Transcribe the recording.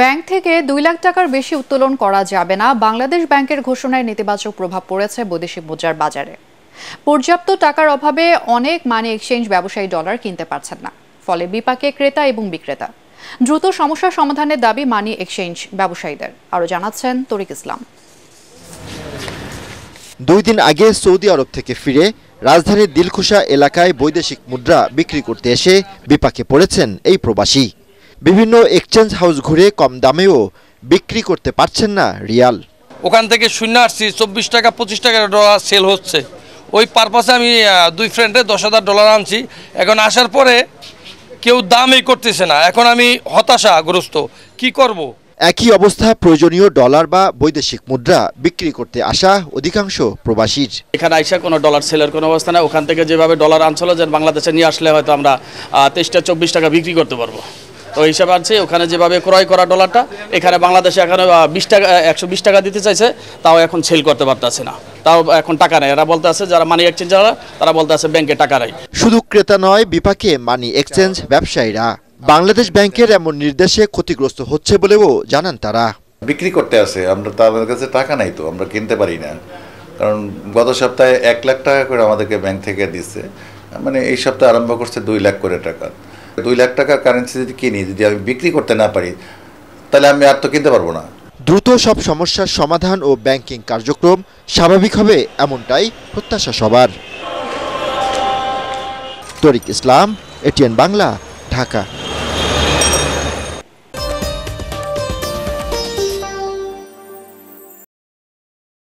Bank থেকে দুই লাখ টাকার বেশি উত্তোলন করা যাবে না বাংলাদেশ ব্যাংকের ঘোষণায় নেতিবাচক প্রভাব পড়েছে বৈদেশিক মুদ্রার বাজারে পর্যাপ্ত টাকার অভাবে অনেক মানি এক্সচেঞ্জ ব্যবসায়ী ডলার কিনতে পারছেন না ফলে বিপাকে ক্রেতা এবং বিক্রেতা দ্রুত সমস্যা সমাধানের দাবি মানি এক্সচেঞ্জ ব্যবসায়ীদের আরও জানাচ্ছেন তরিক ইসলাম দুই দিন আগে সৌদি আরব থেকে ফিরে রাজধানীর দিলখুশা এলাকায় বৈদেশিক মুদ্রা বিক্রি করতে এসে বিপাকে পড়েছেন এই প্রবাসী বিভিন্ন এক্সচেঞ্জ হাউস ঘুরে কম দামেও বিক্রি করতে পারছেন না রিয়াল ওখান থেকে শূন্য আসছি চব্বিশ টাকা পঁচিশ টাকা ডলার সেল হচ্ছে ওই পারপাসে আমি দুই ফ্রেন্ডে দশ হাজার ডলার আনছি এখন আসার পরে কেউ দামই করতেছে না এখন আমি হতাশাগ্রস্ত কি করব। একই অবস্থা প্রয়োজনীয় ডলার বা বৈদেশিক মুদ্রা বিক্রি করতে আসা অধিকাংশ প্রবাসীর এখানে আইসা কোনো ডলার সেলের কোনো অবস্থা নেই ওখান থেকে যেভাবে ডলার আনছিল যে বাংলাদেশে নিয়ে আসলে হয়তো আমরা তেইশটা চব্বিশ টাকা বিক্রি করতে পারবো তো হিসাবে আনছে ওখানে যেভাবে ক্রয় করা ডলারটা এখানে বাংলাদেশে এখানে বিশ টাকা একশো বিশ টাকা দিতে চাইছে তাও এখন সেল করতে পারতেছে না তাও এখন টাকা নেই এরা বলতে আছে যারা মানি এক্সচেঞ্জ যারা তারা বলতে আছে ব্যাংকে টাকা নেই শুধু ক্রেতা নয় বিপাকে মানি এক্সচেঞ্জ ব্যবসায়ীরা বাংলাদেশ ব্যাংকের এমন নির্দেশে ক্ষতিগ্রস্ত হচ্ছে বলেও জানান তারা বিক্রি করতে আছে আমরা তাদের কাছে টাকা নাই তো আমরা কিনতে পারি না কারণ গত সপ্তাহে এক লাখ টাকা করে আমাদেরকে ব্যাংক থেকে দিচ্ছে মানে এই সপ্তাহে আরম্ভ করছে দুই লাখ করে টাকা দুই লাখ টাকা কারেন্সি যদি কিনি যদি আমি বিক্রি করতে না পারি তাহলে আমি আর তো কিনতে পারবো না দ্রুত সব সমস্যার সমাধান ও ব্যাংকিং কার্যক্রম স্বাভাবিক হবে এমনটাই প্রত্যাশা সবার তরিক ইসলাম এটিএন বাংলা ঢাকা